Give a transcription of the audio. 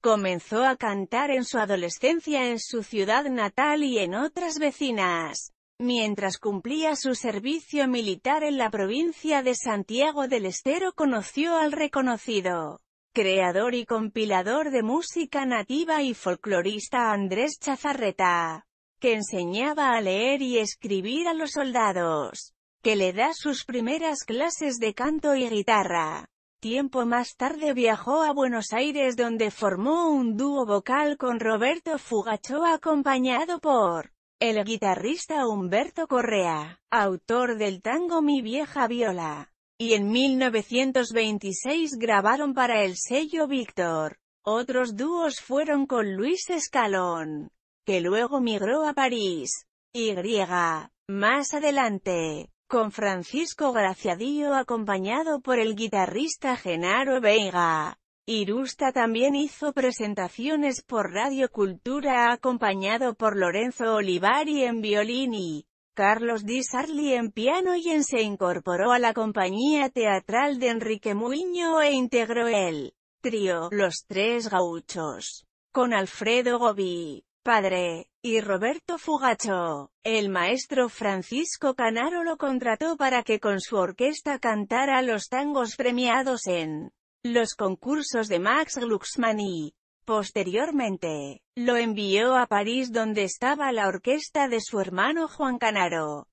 Comenzó a cantar en su adolescencia en su ciudad natal y en otras vecinas, mientras cumplía su servicio militar en la provincia de Santiago del Estero conoció al reconocido creador y compilador de música nativa y folclorista Andrés Chazarreta, que enseñaba a leer y escribir a los soldados, que le da sus primeras clases de canto y guitarra. Tiempo más tarde viajó a Buenos Aires donde formó un dúo vocal con Roberto Fugachó acompañado por el guitarrista Humberto Correa, autor del tango Mi vieja viola. Y en 1926 grabaron para el sello Víctor. Otros dúos fueron con Luis Escalón, que luego migró a París. Y. Más adelante, con Francisco Graciadillo acompañado por el guitarrista Genaro Veiga. Irusta también hizo presentaciones por Radio Cultura acompañado por Lorenzo Olivari en violín y Carlos Di Sarli en piano y en se incorporó a la compañía teatral de Enrique Muño e integró el trío Los Tres Gauchos con Alfredo Gobi padre, y Roberto Fugacho, El maestro Francisco Canaro lo contrató para que con su orquesta cantara los tangos premiados en los concursos de Max Glucksmann y, posteriormente, lo envió a París donde estaba la orquesta de su hermano Juan Canaro.